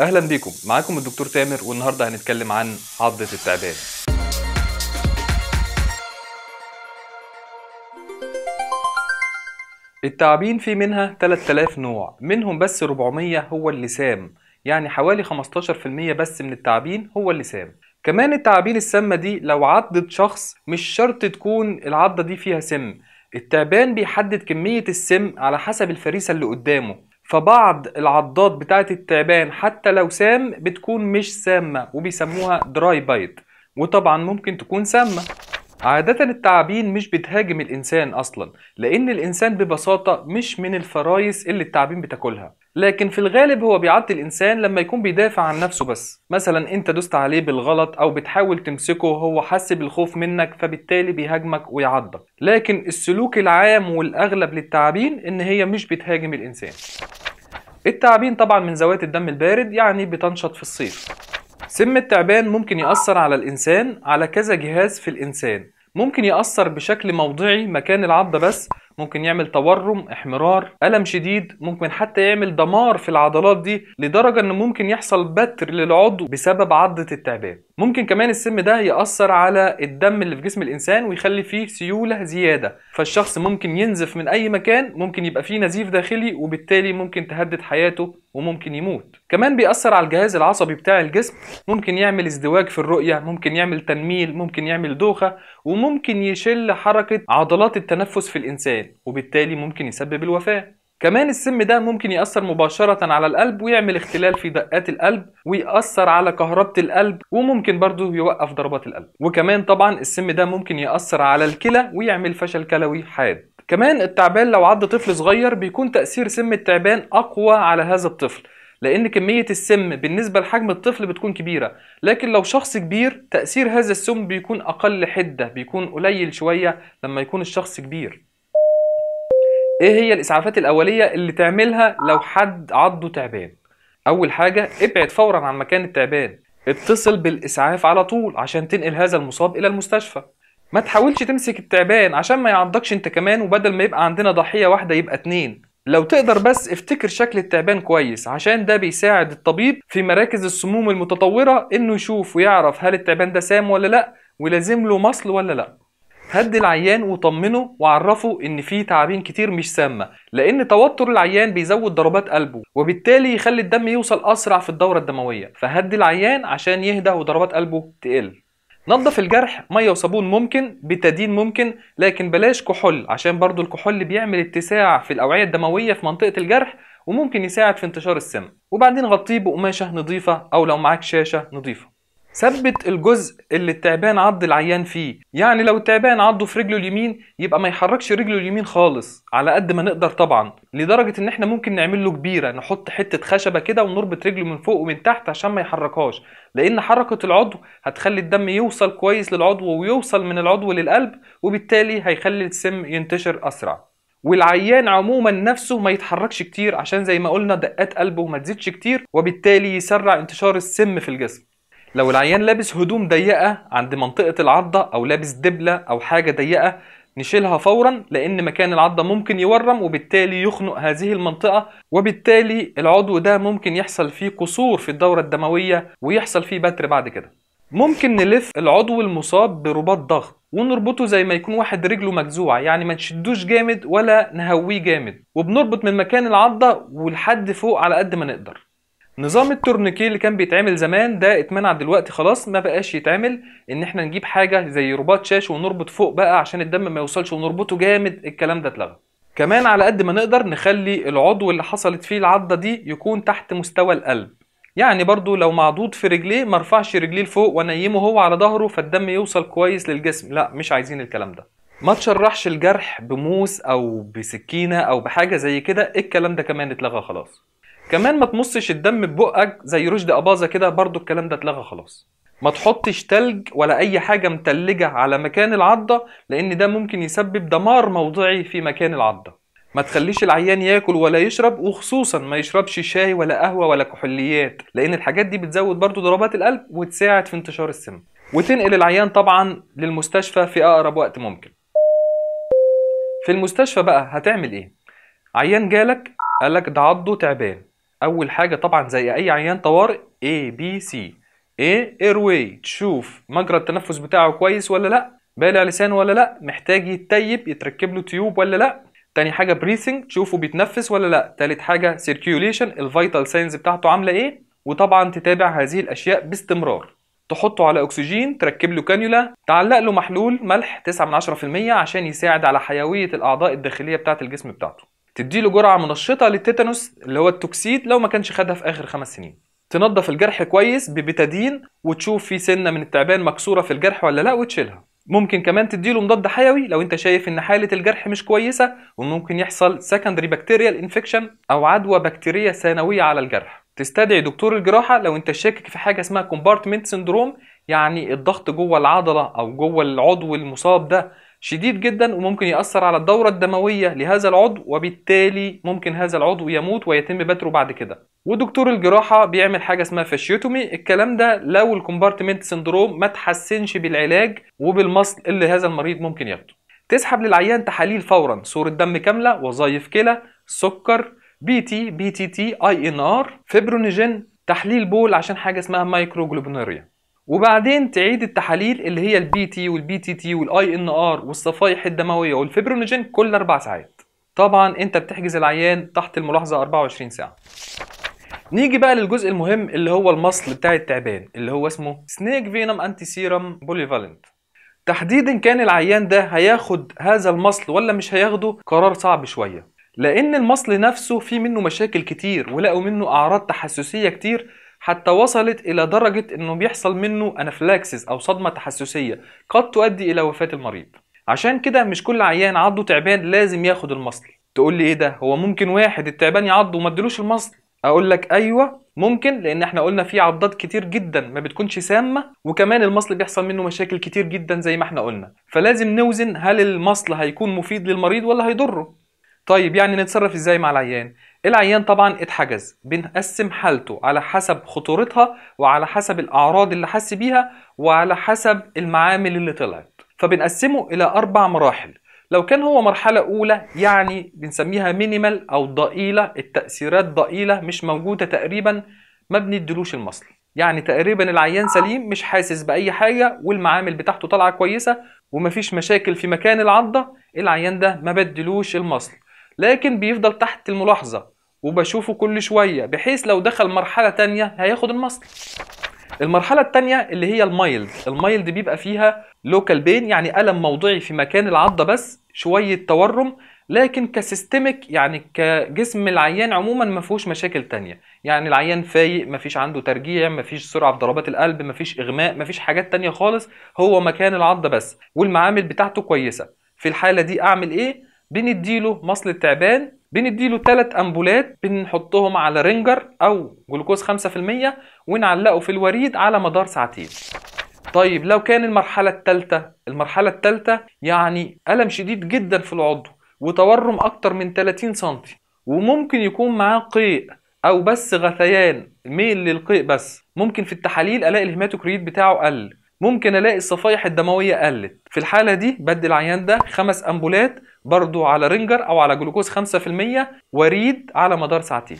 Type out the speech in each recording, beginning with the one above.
اهلا بيكم معاكم الدكتور تامر والنهارده هنتكلم عن عضة التعبان التعابين في منها 3000 نوع منهم بس 400 هو اللسام يعني حوالي 15% بس من التعابين هو اللسام كمان التعابين السامة دي لو عضت شخص مش شرط تكون العضة دي فيها سم التعبان بيحدد كمية السم على حسب الفريسة اللي قدامه فبعض العضات بتاعت التعبان حتى لو سام بتكون مش سامة وبيسموها دراي بايت وطبعا ممكن تكون سامة عادة التعابين مش بتهاجم الإنسان أصلا لأن الإنسان ببساطة مش من الفرايس اللي التعابين بتاكلها لكن في الغالب هو بيعطي الإنسان لما يكون بيدافع عن نفسه بس مثلا أنت دوست عليه بالغلط أو بتحاول تمسكه هو حس بالخوف منك فبالتالي بيهاجمك ويعضك لكن السلوك العام والأغلب للتعابين إن هي مش بتهاجم الإنسان التعبين طبعا من ذوات الدم البارد يعني بتنشط في الصيف سم التعبان ممكن يأثر على الإنسان على كذا جهاز في الإنسان ممكن يأثر بشكل موضعي مكان العضة بس ممكن يعمل تورم احمرار الم شديد ممكن حتى يعمل دمار في العضلات دي لدرجه ان ممكن يحصل بتر للعضو بسبب عضه التعبان ممكن كمان السم ده ياثر على الدم اللي في جسم الانسان ويخلي فيه سيوله زياده فالشخص ممكن ينزف من اي مكان ممكن يبقى فيه نزيف داخلي وبالتالي ممكن تهدد حياته وممكن يموت كمان بيأثر على الجهاز العصبي بتاع الجسم ممكن يعمل ازدواج في الرؤية ممكن يعمل تنميل ممكن يعمل دوخة وممكن يشل حركة عضلات التنفس في الإنسان الحياة وبالتالي ممكن يسبب الوفاة كمان السم ده ممكن يأثر مباشرة على القلب ويعمل اختلال في دقات القلب ويأثر على كهربة القلب وممكن برضه يوقف ضربات القلب وكمان طبعا السم ده ممكن يأثر على الكلى ويعمل فشل كلوي حاد كمان التعبان لو عض طفل صغير بيكون تأثير سم التعبان أقوى على هذا الطفل لأن كمية السم بالنسبة لحجم الطفل بتكون كبيرة لكن لو شخص كبير تأثير هذا السم بيكون أقل حدة بيكون قليل شوية لما يكون الشخص كبير ايه هي الاسعافات الاوليه اللي تعملها لو حد عضه تعبان اول حاجه ابعد فورا عن مكان التعبان اتصل بالاسعاف على طول عشان تنقل هذا المصاب الى المستشفى ما تحاولش تمسك التعبان عشان ما يعضكش انت كمان وبدل ما يبقى عندنا ضحيه واحده يبقى اتنين لو تقدر بس افتكر شكل التعبان كويس عشان ده بيساعد الطبيب في مراكز السموم المتطوره انه يشوف ويعرف هل التعبان ده سام ولا لا ولازم له مصل ولا لا هدي العيان وطمنه وعرفه ان في تعابين كتير مش سامه لان توتر العيان بيزود ضربات قلبه وبالتالي يخلي الدم يوصل اسرع في الدوره الدمويه فهدي العيان عشان يهدى وضربات قلبه تقل نظف الجرح ميه وصابون ممكن بتدين ممكن لكن بلاش كحول عشان برضو الكحول بيعمل اتساع في الاوعيه الدمويه في منطقه الجرح وممكن يساعد في انتشار السم وبعدين غطيه بقماشه نظيفه او لو معاك شاشه نظيفه ثبت الجزء اللي التعبان عض العيان فيه يعني لو التعبان عضه في رجله اليمين يبقى ما يحركش رجله اليمين خالص على قد ما نقدر طبعا لدرجه ان احنا ممكن نعمل له كبيره نحط حته خشبه كده ونربط رجله من فوق ومن تحت عشان ما يحركهاش لان حركه العضو هتخلي الدم يوصل كويس للعضو ويوصل من العضو للقلب وبالتالي هيخلي السم ينتشر اسرع والعيان عموما نفسه ما يتحركش كتير عشان زي ما قلنا دقات قلبه ما تزيدش كتير وبالتالي يسرع انتشار السم في الجسم لو العيان لابس هدوم ضيقه عند منطقه العضه او لابس دبله او حاجه ضيقه نشيلها فورا لان مكان العضه ممكن يورم وبالتالي يخنق هذه المنطقه وبالتالي العضو ده ممكن يحصل فيه قصور في الدوره الدمويه ويحصل فيه بتر بعد كده ممكن نلف العضو المصاب برباط ضغط ونربطه زي ما يكون واحد رجله مجزوعه يعني ما نشدوش جامد ولا نهويه جامد وبنربط من مكان العضه ولحد فوق على قد ما نقدر نظام التورنيكيه اللي كان بيتعمل زمان ده اتمنع دلوقتي خلاص ما بقاش يتعمل ان احنا نجيب حاجه زي رباط شاش ونربط فوق بقى عشان الدم ما يوصلش ونربطه جامد الكلام ده اتلغى كمان على قد ما نقدر نخلي العضو اللي حصلت فيه العضه دي يكون تحت مستوى القلب يعني برضو لو معضوض في رجليه ما ارفعش رجليه لفوق وانيمه هو على ظهره فالدم يوصل كويس للجسم لا مش عايزين الكلام ده ما تشرحش الجرح بموس او بسكينه او بحاجه زي كده الكلام ده كمان اتلغى خلاص كمان ما تمصش الدم ببقك زي رشدي اباظه كده برضو الكلام ده اتلغى خلاص ما تحطش تلج ولا اي حاجه متلجه على مكان العضه لان ده ممكن يسبب دمار موضعي في مكان العضه ما تخليش العيان ياكل ولا يشرب وخصوصا ما يشربش شاي ولا قهوه ولا كحوليات لان الحاجات دي بتزود برضو ضربات القلب وتساعد في انتشار السم وتنقل العيان طبعا للمستشفى في اقرب وقت ممكن في المستشفى بقى هتعمل ايه عيان جالك قالك ده عضه تعبان اول حاجه طبعا زي اي عيان طوارئ A B C A airway تشوف مجرى التنفس بتاعه كويس ولا لا بالع لسان ولا لا محتاج يتيب يتركب له تيوب ولا لا تاني حاجه breathing تشوفه بيتنفس ولا لا تالت حاجه circulation الفيتال ساينز بتاعته عامله ايه وطبعا تتابع هذه الاشياء باستمرار تحطه على اكسجين تركب له كانيولا تعلق له محلول ملح 9 من 10% عشان يساعد على حيويه الاعضاء الداخليه بتاعه الجسم بتاعته تديله جرعه منشطه للتيتانوس اللي هو التوكسيد لو ما كانش خدها في اخر خمس سنين تنظف الجرح كويس ببتادين وتشوف في سنه من التعبان مكسوره في الجرح ولا لا وتشيلها ممكن كمان تديله مضاد حيوي لو انت شايف ان حاله الجرح مش كويسه وممكن يحصل سكندري بكتيريال انفكشن او عدوى بكتيريه ثانويه على الجرح تستدعي دكتور الجراحه لو انت شاكك في حاجه اسمها كومبارتمنت سندروم يعني الضغط جوه العضله او جوه العضو المصاب ده شديد جدا وممكن يأثر على الدورة الدموية لهذا العضو وبالتالي ممكن هذا العضو يموت ويتم بتره بعد كده ودكتور الجراحة بيعمل حاجة اسمها فاشيوتومي الكلام ده لو الكومبارتمنت سندروم ما تحسنش بالعلاج وبالمصل اللي هذا المريض ممكن ياخده تسحب للعيان تحاليل فورا صورة دم كاملة وظائف كلى سكر بي تي بي تي تي اي ان ار فيبرونيجين تحليل بول عشان حاجة اسمها مايكروجلوبينوريا وبعدين تعيد التحاليل اللي هي البي تي والبي تي تي والاي ان ار والصفائح الدمويه والفيبرونوجين كل اربع ساعات طبعا انت بتحجز العيان تحت الملاحظه 24 ساعه نيجي بقى للجزء المهم اللي هو المصل بتاع التعبان اللي هو اسمه سنيك فينوم انتي سيرم بوليفالنت تحديدا كان العيان ده هياخد هذا المصل ولا مش هياخده قرار صعب شويه لان المصل نفسه فيه منه مشاكل كتير ولقوا منه اعراض تحسسيه كتير حتى وصلت إلى درجة إنه بيحصل منه أنافلاكسس أو صدمة تحسسية قد تؤدي إلى وفاة المريض عشان كده مش كل عيان عضه تعبان لازم ياخد المصل تقول لي ايه ده هو ممكن واحد التعبان يعضه وما ادلوش المصل اقول لك ايوه ممكن لان احنا قلنا في عضات كتير جدا ما بتكونش سامه وكمان المصل بيحصل منه مشاكل كتير جدا زي ما احنا قلنا فلازم نوزن هل المصل هيكون مفيد للمريض ولا هيضره طيب يعني نتصرف ازاي مع العيان العيان طبعا اتحجز بنقسم حالته على حسب خطورتها وعلى حسب الاعراض اللي حس بيها وعلى حسب المعامل اللي طلعت فبنقسمه الى اربع مراحل لو كان هو مرحلة أولى يعني بنسميها مينيمال أو ضئيلة التأثيرات ضئيلة مش موجودة تقريبا ما بندلوش المصل يعني تقريبا العيان سليم مش حاسس بأي حاجة والمعامل بتاعته طالعة كويسة ومفيش مشاكل في مكان العضة العيان ده ما بدلوش المصل لكن بيفضل تحت الملاحظة وبشوفه كل شويه بحيث لو دخل مرحله تانية هياخد المصل المرحله التانية اللي هي المايلد المايلد بيبقى فيها لوكال بين يعني الم موضعي في مكان العضه بس شويه تورم لكن كسيستميك يعني كجسم العيان عموما ما فيهوش مشاكل تانية يعني العيان فايق ما فيش عنده ترجيع ما فيش سرعه في ضربات القلب ما فيش اغماء ما فيش حاجات تانية خالص هو مكان العضه بس والمعامل بتاعته كويسه في الحاله دي اعمل ايه بنديله مصل التعبان بنديله ثلاث امبولات بنحطهم على رينجر او جلوكوز 5% ونعلقه في الوريد على مدار ساعتين طيب لو كان المرحله الثالثه المرحله الثالثه يعني الم شديد جدا في العضو وتورم اكتر من 30 سم وممكن يكون معاه قيء او بس غثيان ميل للقيء بس ممكن في التحاليل الاقي الهيماتوكريت بتاعه قل ممكن الاقي الصفائح الدمويه قلت في الحاله دي بدي العيان ده خمس امبولات برضو على رينجر او على جلوكوز 5% وريد على مدار ساعتين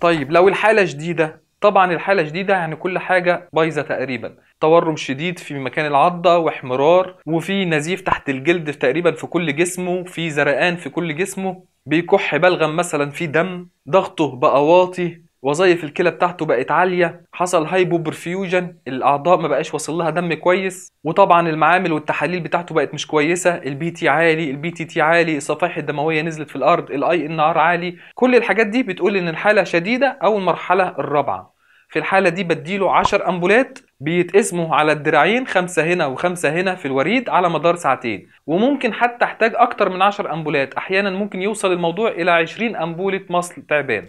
طيب لو الحاله شديده طبعا الحاله شديده يعني كل حاجه بايظه تقريبا تورم شديد في مكان العضه واحمرار وفي نزيف تحت الجلد تقريبا في كل جسمه في زرقان في كل جسمه بيكح بلغم مثلا في دم ضغطه بقى واطي وظائف الكلى بتاعته بقت عاليه حصل هايبوبرفيوجن الاعضاء ما بقاش واصل لها دم كويس وطبعا المعامل والتحاليل بتاعته بقت مش كويسه البي تي عالي البي تي تي عالي الصفائح الدمويه نزلت في الارض الاي ان ار عالي كل الحاجات دي بتقول ان الحاله شديده او المرحله الرابعه في الحالة دي بديله 10 أمبولات بيتقسموا على الدراعين خمسة هنا وخمسة هنا في الوريد على مدار ساعتين وممكن حتى احتاج أكتر من 10 أمبولات أحيانا ممكن يوصل الموضوع إلى 20 أمبولة مصل تعبان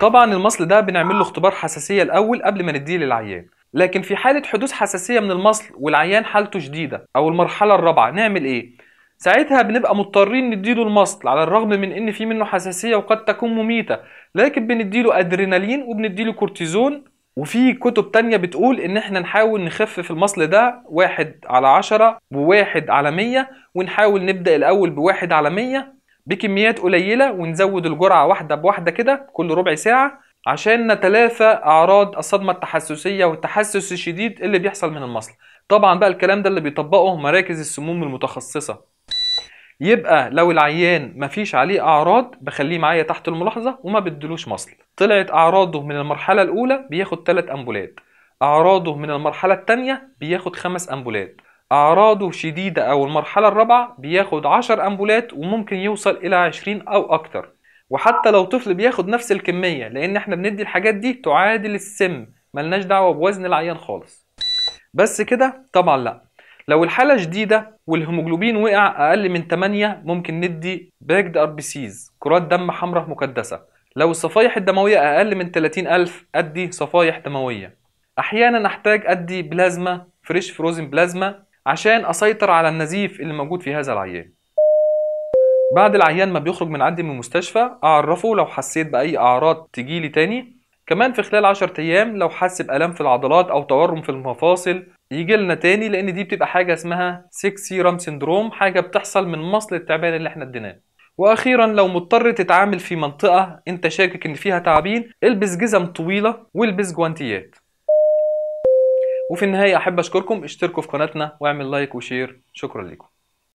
طبعا المصل ده بنعمل له اختبار حساسيه الاول قبل ما نديه للعيان لكن في حاله حدوث حساسيه من المصل والعيان حالته شديده او المرحله الرابعه نعمل ايه ساعتها بنبقى مضطرين نديله المصل على الرغم من ان في منه حساسيه وقد تكون مميته لكن بنديله ادرينالين وبنديله كورتيزون وفي كتب تانية بتقول ان احنا نحاول نخفف المصل ده واحد على عشرة وواحد على مية ونحاول نبدأ الاول بواحد على مية بكميات قليله ونزود الجرعه واحده بواحده كده كل ربع ساعه عشان نتلافى اعراض الصدمه التحسسيه والتحسس الشديد اللي بيحصل من المصل طبعا بقى الكلام ده اللي بيطبقه مراكز السموم المتخصصه يبقى لو العيان مفيش عليه اعراض بخليه معايا تحت الملاحظه وما بدلوش مصل طلعت اعراضه من المرحله الاولى بياخد 3 امبولات اعراضه من المرحله الثانيه بياخد 5 امبولات اعراضه شديده او المرحله الرابعه بياخد 10 امبولات وممكن يوصل الى 20 او اكتر وحتى لو طفل بياخد نفس الكميه لان احنا بندي الحاجات دي تعادل السم ملناش دعوه بوزن العيان خالص بس كده طبعا لا لو الحاله شديده والهيموجلوبين وقع اقل من 8 ممكن ندي باكد ار بي سيز كرات دم حمراء مكدسه لو الصفائح الدمويه اقل من 30 ألف ادي صفائح دمويه احيانا احتاج ادي بلازما فريش فروزن بلازما عشان أسيطر على النزيف اللي موجود في هذا العيان بعد العيان ما بيخرج من عندي من المستشفى أعرفه لو حسيت بأي أعراض تجيلي تاني كمان في خلال 10 أيام لو حس بألم في العضلات أو تورم في المفاصل يجي لنا تاني لأن دي بتبقى حاجة اسمها 6 سيرام سندروم حاجة بتحصل من مصل التعبان اللي احنا اديناه واخيرا لو مضطر تتعامل في منطقه انت شاكك ان فيها تعابين البس جزم طويله والبس جوانتيات وفي النهايه احب اشكركم اشتركوا في قناتنا واعمل لايك وشير شكرا لكم